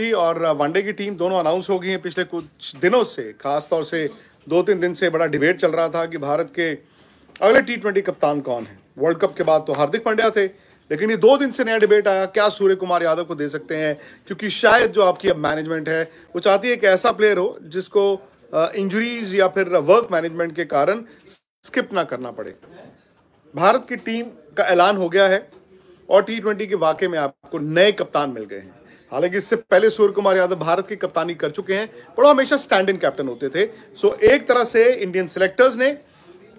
भी और वनडे की टीम दोनों अनाउंस हो गई हैं पिछले कुछ दिनों से खासतौर से दो तीन दिन से बड़ा डिबेट चल रहा था कि भारत के अगले टी ट्वेंटी कप्तान कौन है वर्ल्ड कप के बाद तो हार्दिक पांड्या थे लेकिन ये दो दिन से नया डिबेट आया क्या सूर्य कुमार यादव को दे सकते हैं क्योंकि शायद जो आपकी अब मैनेजमेंट है वो चाहती है एक ऐसा प्लेयर हो जिसको इंजरीज या फिर वर्क मैनेजमेंट के कारण स्किप ना करना पड़े भारत की टीम का ऐलान हो गया है और टी ट्वेंटी के वाक़े में आपको नए कप्तान मिल गए हैं हालांकि इससे पहले सूर्य कुमार यादव भारत की कप्तानी कर चुके हैं पर वो हमेशा स्टैंड इन कैप्टन होते थे सो एक तरह से इंडियन सिलेक्टर्स ने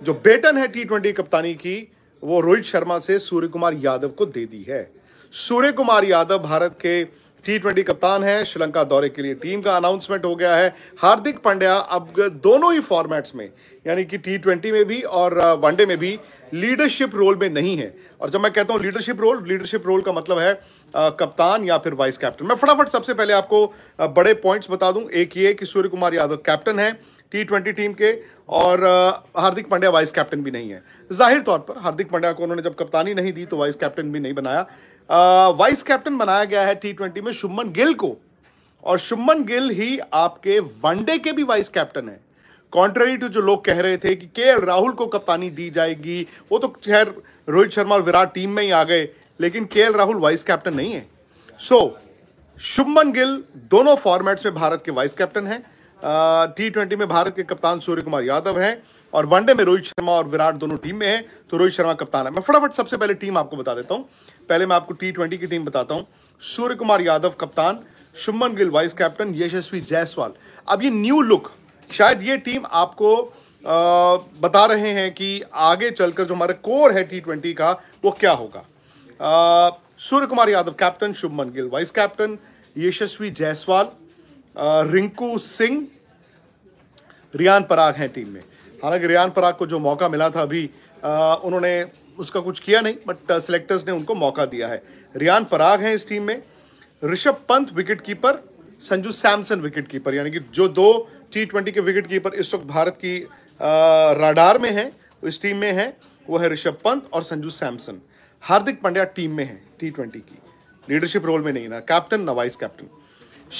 जो बेटन है टी ट्वेंटी कप्तानी की वो रोहित शर्मा से सूर्य कुमार यादव को दे दी है सूर्य कुमार यादव भारत के टी ट्वेंटी कप्तान हैं श्रीलंका दौरे के लिए टीम का अनाउंसमेंट हो गया है हार्दिक पांड्या अब दोनों ही फॉर्मेट्स में यानी कि टी ट्वेंटी में भी और वनडे uh, में भी लीडरशिप रोल में नहीं है और जब मैं कहता हूं लीडरशिप रोल लीडरशिप रोल का मतलब है आ, कप्तान या फिर वाइस कैप्टन मैं फटाफट सबसे पहले आपको आ, बड़े पॉइंट्स बता दूं एक ये कि सूर्य कुमार यादव कैप्टन है टी ट्वेंटी टीम के और हार्दिक पांड्या वाइस कैप्टन भी नहीं है जाहिर तौर पर हार्दिक पांड्या को उन्होंने जब कप्तानी नहीं दी तो वाइस कैप्टन भी नहीं बनाया वाइस कैप्टन बनाया गया है टी ट्वेंटी में शुभमन गिल को और शुभमन गिल ही आपके वनडे के भी वाइस कैप्टन है कॉन्ट्ररी टू जो लोग कह रहे थे कि के राहुल को कप्तानी दी जाएगी वो तो खैर रोहित शर्मा और विराट टीम में ही आ गए लेकिन के राहुल वाइस कैप्टन नहीं है सो so, शुभमन गिल दोनों फॉर्मेट्स में भारत के वाइस कैप्टन हैं टी ट्वेंटी में भारत के कप्तान सूर्य कुमार यादव हैं और वनडे में रोहित शर्मा और विराट दोनों टीम में हैं तो रोहित शर्मा कप्तान है मैं फटाफट सबसे पहले टीम आपको बता देता हूं पहले मैं आपको टी ट्वेंटी की टीम बताता हूँ सूर्य कुमार यादव कप्तान शुभमन गिल वाइस कैप्टन यशस्वी जायसवाल अब ये न्यू लुक शायद ये टीम आपको आ, बता रहे हैं कि आगे चलकर जो हमारा कोर है टी ट्वेंटी का वो क्या होगा Surya Kumar Yadav captain Shubman Gill vice captain Yashasvi Jaiswal Rinku Singh Riyan Parag हैं टीम में हालांकि रियान पराग को जो मौका मिला था अभी आ, उन्होंने उसका कुछ किया नहीं बट सिलेक्टर्स ने उनको मौका दिया है रियान पराग हैं इस टीम में Rishabh Pant wicket keeper Sanju Samson wicket keeper यानी कि जो दो टी ट्वेंटी के विकेट कीपर इस वक्त भारत की राडार में है इस टीम में है वो है ऋषभ पंत और संजू सैमसन हार्दिक पांड्या टीम में है टी ट्वेंटी की लीडरशिप रोल में नहीं ना कैप्टन ना वाइस कैप्टन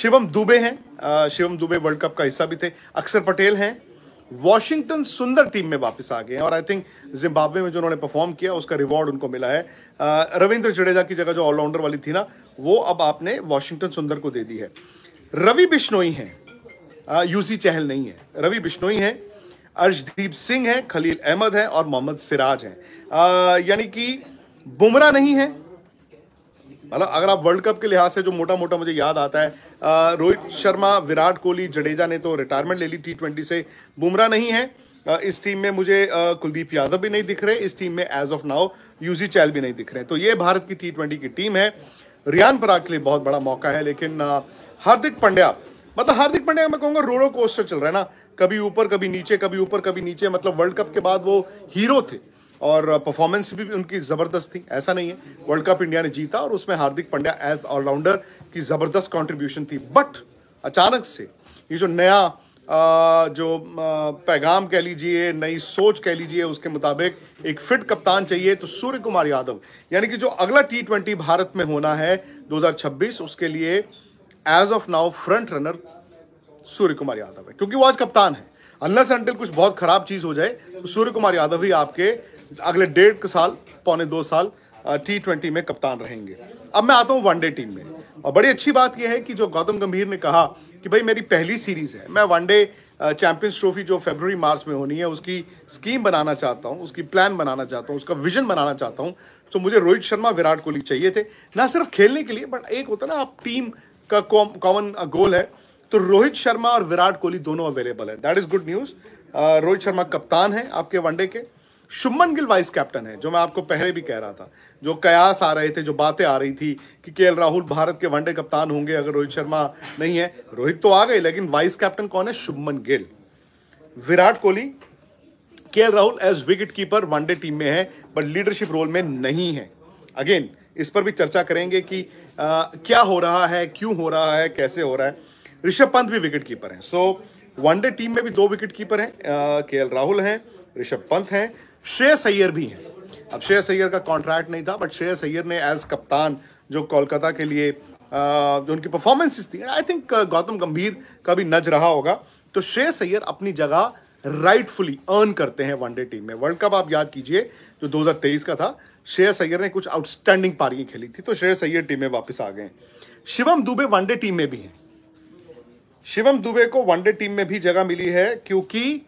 शिवम दुबे हैं शिवम दुबे वर्ल्ड कप का हिस्सा भी थे अक्षर पटेल हैं वॉशिंगटन सुंदर टीम में वापस आ गए हैं और आई थिंक जिम्बाब्वे में जो उन्होंने परफॉर्म किया उसका रिवॉर्ड उनको मिला है रविंद्र जडेजा की जगह जो ऑलराउंडर वाली थी ना वो अब आपने वॉशिंगटन सुंदर को दे दी है रवि बिश्नोई हैं यूसी चहल नहीं है रवि बिश्नोई है अर्शदीप सिंह है खलील अहमद है और मोहम्मद सिराज हैं यानी कि बुमराह नहीं है मतलब अगर आप वर्ल्ड कप के लिहाज से जो मोटा मोटा मुझे याद आता है रोहित शर्मा विराट कोहली जडेजा ने तो रिटायरमेंट ले ली टी ट्वेंटी से बुमराह नहीं है इस टीम में मुझे कुलदीप यादव भी नहीं दिख रहे इस टीम में as of now Yuzi Chahal भी नहीं दिख रहे तो ये भारत की टी ट्वेंटी की टीम है रियान पराग के लिए बहुत बड़ा मौका है लेकिन हार्दिक पंड्या मतलब हार्दिक पांड्या मैं कहूंगा रोलर कोस्टर चल रहा है ना कभी ऊपर कभी नीचे कभी ऊपर कभी नीचे मतलब वर्ल्ड कप के बाद वो हीरो थे और परफॉर्मेंस भी उनकी ज़बरदस्त थी ऐसा नहीं है वर्ल्ड कप इंडिया ने जीता और उसमें हार्दिक पांड्या एज ऑलराउंडर की ज़बरदस्त कॉन्ट्रीब्यूशन थी बट अचानक से ये जो नया जो पैगाम कह लीजिए नई सोच कह लीजिए उसके मुताबिक एक फिट कप्तान चाहिए तो सूर्य कुमार यादव यानी कि जो अगला टी ट्वेंटी भारत में होना है 2026 उसके लिए as of now front runner Surya Kumar Yadav है क्योंकि वो आज कप्तान है अनलेस सेंटल कुछ बहुत खराब चीज़ हो जाए तो सूर्य कुमार यादव ही आपके अगले डेढ़ साल पौने दो साल टी ट्वेंटी में कप्तान रहेंगे अब मैं आता हूँ वनडे टीम में और बड़ी अच्छी बात यह है कि जो गौतम गंभीर ने कहा कि भाई मेरी पहली सीरीज है मैं वनडे चैंपियंस ट्रॉफी जो फेबररी मार्च में होनी है उसकी स्कीम बनाना चाहता हूँ उसकी प्लान बनाना चाहता हूँ उसका विजन बनाना चाहता हूँ तो मुझे रोहित शर्मा विराट कोहली चाहिए थे ना सिर्फ खेलने के लिए बट एक होता ना आप टीम का कॉमन गोल uh, है तो रोहित शर्मा और विराट कोहली दोनों अवेलेबल है that is good news Rohit Sharma कप्तान है आपके वनडे के शुभमन गिल वाइस कैप्टन है जो मैं आपको पहले भी कह रहा था जो कयास आ रहे थे जो बातें आ रही थी कि के राहुल भारत के वनडे कप्तान होंगे अगर रोहित शर्मा नहीं है रोहित तो आ गए लेकिन वाइस कैप्टन कौन है Shubman Gill Virat Kohli K Rahul as wicket keeper one day team में है बट लीडरशिप रोल में नहीं है अगेन इस पर भी चर्चा करेंगे कि आ, क्या हो रहा है क्यों हो रहा है कैसे हो रहा है ऋषभ पंत भी विकेट कीपर हैं सो वनडे टीम में भी दो विकेट कीपर हैं के एल राहुल हैं ऋषभ पंत हैं श्रेयस अय्यर भी हैं अब श्रेयस अय्यर का कॉन्ट्रैक्ट नहीं था बट श्रेयस अय्यर ने एज कप्तान जो कोलकाता के लिए जो उनकी परफॉर्मेंसेस थी आई थिंक गौतम गंभीर का भी नज रहा होगा तो श्रेयस अय्यर अपनी जगह राइटफुली अर्न करते हैं वनडे टीम में वर्ल्ड कप आप याद कीजिए जो 2023 का था श्रेयस अय्यर ने कुछ आउटस्टैंडिंग पारियां खेली थी तो श्रेयस अय्यर टीम में वापस आ गए शिवम दुबे वनडे टीम में भी हैं शिवम दुबे को वनडे टीम में भी जगह मिली है क्योंकि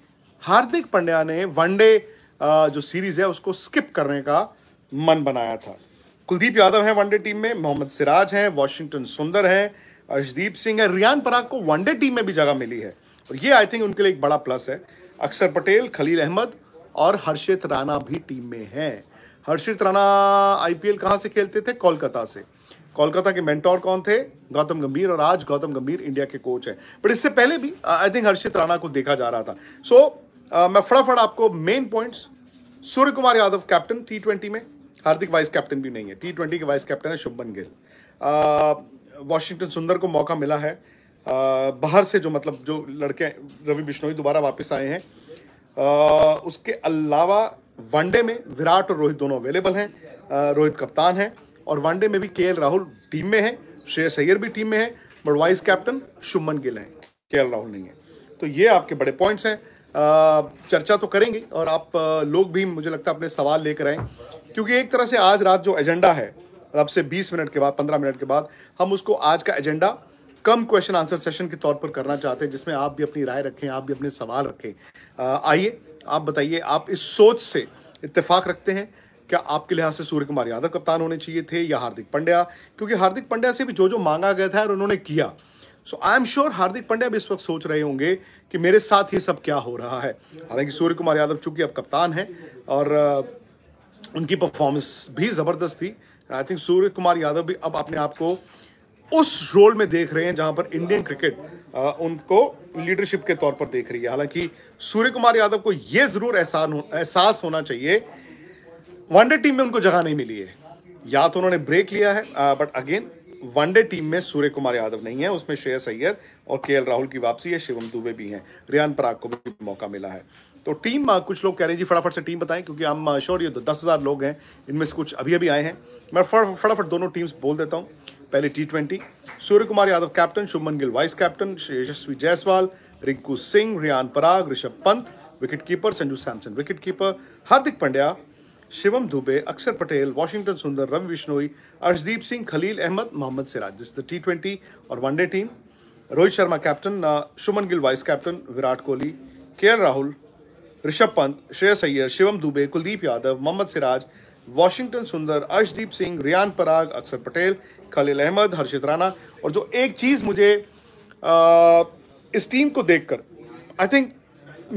हार्दिक पंड्या ने वनडे जो सीरीज है उसको स्किप करने का मन बनाया था कुलदीप यादव है वनडे टीम में मोहम्मद सिराज हैं वॉशिंगटन सुंदर है अर्शदीप सिंह है रियान पराग को वनडे टीम में भी जगह मिली है और ये आई थिंक उनके लिए एक बड़ा प्लस है अक्षर पटेल खलील अहमद और हर्षित राणा भी टीम में हैं हर्षित राणा आईपीएल कहाँ से खेलते थे कोलकाता से कोलकाता के मेंटोर कौन थे गौतम गंभीर और आज गौतम गंभीर इंडिया के कोच हैं बट इससे पहले भी आई थिंक हर्षित राणा को देखा जा रहा था सो so, मैं फटाफट आपको main points Surya Kumar Yadav captain T twenty में हार्दिक वाइस कैप्टन भी नहीं है टी ट्वेंटी के वाइस कैप्टन है शुभमन गिल वॉशिंगटन सुंदर को मौका मिला है बाहर से जो मतलब जो लड़के रवि बिश्नोई दोबारा वापस आए हैं उसके अलावा वनडे में विराट और रोहित दोनों अवेलेबल हैं रोहित कप्तान हैं और वनडे में भी के राहुल टीम में है श्रेयस अय्यर भी टीम में है but vice captain Shubman Gill हैं के राहुल नहीं है तो ये आपके बड़े पॉइंट्स हैं चर्चा तो करेंगे और आप लोग भी मुझे लगता है अपने सवाल लेकर आए क्योंकि एक तरह से आज रात जो एजेंडा है अब से 20 मिनट के बाद 15 मिनट के बाद हम उसको आज का agenda cum question answer session के तौर पर करना चाहते हैं जिसमें आप भी अपनी राय रखें आप भी अपने सवाल रखें आइए आप बताइए आप इस सोच से इतफाक रखते हैं क्या आपके लिहाज से सूर्य कुमार यादव कप्तान होने चाहिए थे या हार्दिक पंड्या क्योंकि हार्दिक पंड्या से भी जो जो मांगा गया था और उन्होंने किया so I am sure Hardik Pandya भी इस वक्त सोच रहे होंगे कि मेरे साथ ये सब क्या हो रहा है हालांकि सूर्य कुमार यादव चूंकि अब कप्तान हैं और उनकी परफॉर्मेंस भी ज़बरदस्त थी आई थिंक सूर्य कुमार यादव भी अब अपने आप को उस रोल में देख रहे हैं जहां पर इंडियन क्रिकेट आ, उनको लीडरशिप के तौर पर देख रही है हालांकि सूर्य कुमार यादव को यह जरूर एहसान हो, एहसास होना चाहिए वनडे टीम में उनको जगह नहीं मिली है या तो उन्होंने ब्रेक लिया है आ, बट अगेन वनडे टीम में सूर्य कुमार यादव नहीं है उसमें श्रेयस अय्यर और के राहुल की वापसी है शिवम दुबे भी हैं रियान पराग को भी मौका मिला है तो टीम कुछ लोग कह रहे हैं जी फटाफट से टीम बताएं क्योंकि हम श्योर ये दस हज़ार लोग हैं इनमें से कुछ अभी अभी आए हैं मैं फटाफट दोनों टीम्स बोल देता हूँ पहले T twenty Surya Kumar Yadav captain Shubman Gill vice captain Yashasvi Jaiswal Rinku Singh Riyan Parag Rishabh Pant wicket keeper Sanju Samson keeper Hardik Pandya Shivam Dube Axar Patel Washington सुंदर रवि बिश्नोई अर्शदीप सिंह खलील अहमद मोहम्मद सिराज जिस द टी ट्वेंटी और one day team Rohit Sharma captain Shubman Gill vice captain Virat Kohli K Rahul Rishabh Pant Shreyas Iyer Shivam Dube Kuldeep Yadav Mohammed Siraj Washington Sundar Arshdeep Singh Riyan पराग अक्षर पटेल खलील अहमद हर्षित राणा और जो एक चीज़ मुझे आ, इस टीम को देखकर आई थिंक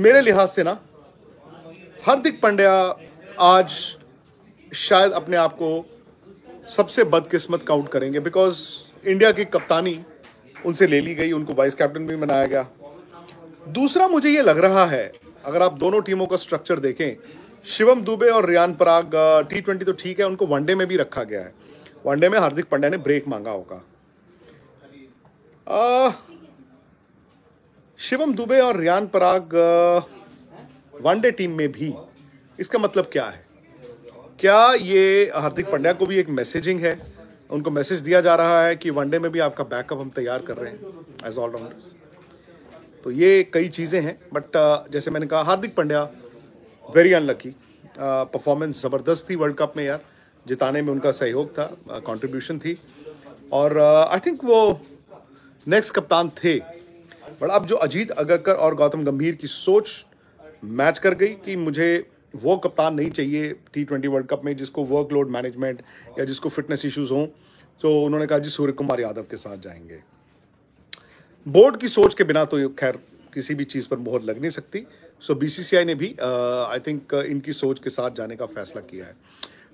मेरे लिहाज से ना हार्दिक पांड्या आज शायद अपने आप को सबसे बदकिस्मत काउंट करेंगे बिकॉज इंडिया की कप्तानी उनसे ले ली गई उनको वाइस कैप्टन भी बनाया गया दूसरा मुझे ये लग रहा है अगर आप दोनों टीमों का स्ट्रक्चर देखें शिवम दुबे और रियान पराग टी ट्वेंटी तो ठीक है उनको वनडे में भी रखा गया है वनडे में हार्दिक पंड्या ने ब्रेक मांगा होगा शिवम दुबे और रियान पराग वनडे टीम में भी इसका मतलब क्या है क्या ये हार्दिक पंड्या को भी एक मैसेजिंग है उनको मैसेज दिया जा रहा है कि वनडे में भी आपका बैकअप हम तैयार कर रहे हैं एज ऑलराउंडर तो ये कई चीज़ें हैं बट जैसे मैंने कहा Hardik Pandya very unlucky performance ज़बरदस्त थी वर्ल्ड कप में यार जिताने में उनका सहयोग था कंट्रीब्यूशन uh, थी और आई uh, थिंक वो नेक्स्ट कप्तान थे बट अब जो अजीत अगरकर और गौतम गंभीर की सोच मैच कर गई कि मुझे वो कप्तान नहीं चाहिए टी ट्वेंटी वर्ल्ड कप में जिसको वर्कलोड मैनेजमेंट या जिसको फिटनेस इश्यूज हों तो उन्होंने कहा जी सूर्य कुमार यादव के साथ जाएंगे बोर्ड की सोच के बिना तो खैर किसी भी चीज़ पर मोहर लग नहीं सकती सो बी ने भी आई uh, थिंक uh, इनकी सोच के साथ जाने का फैसला किया है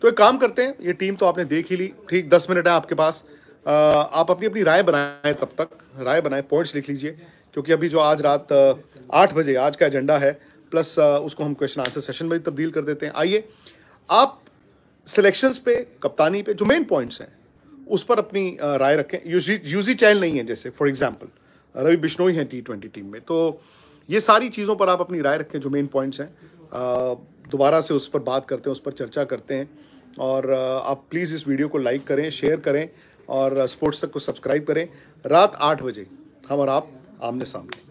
तो एक काम करते हैं ये टीम तो आपने देख ही ली ठीक दस मिनट है आपके पास uh, आप अपनी अपनी राय बनाएं तब तक राय बनाएं पॉइंट्स लिख लीजिए क्योंकि अभी जो आज रात uh, आठ बजे आज का एजेंडा है प्लस उसको हम क्वेश्चन आंसर सेशन में भी तब्दील कर देते हैं आइए आप सिलेक्शंस पे कप्तानी पे जो मेन पॉइंट्स हैं उस पर अपनी राय रखें यूजी यूजी चैनल नहीं है जैसे फॉर एग्जाम्पल रवि बिश्नोई हैं टी ट्वेंटी टीम में तो ये सारी चीज़ों पर आप अपनी राय रखें जो मेन पॉइंट्स हैं दोबारा से उस पर बात करते हैं उस पर चर्चा करते हैं और आप प्लीज़ इस वीडियो को लाइक करें शेयर करें और स्पोर्ट्स तक को सब्सक्राइब करें रात आठ बजे हम और आप आमने सामने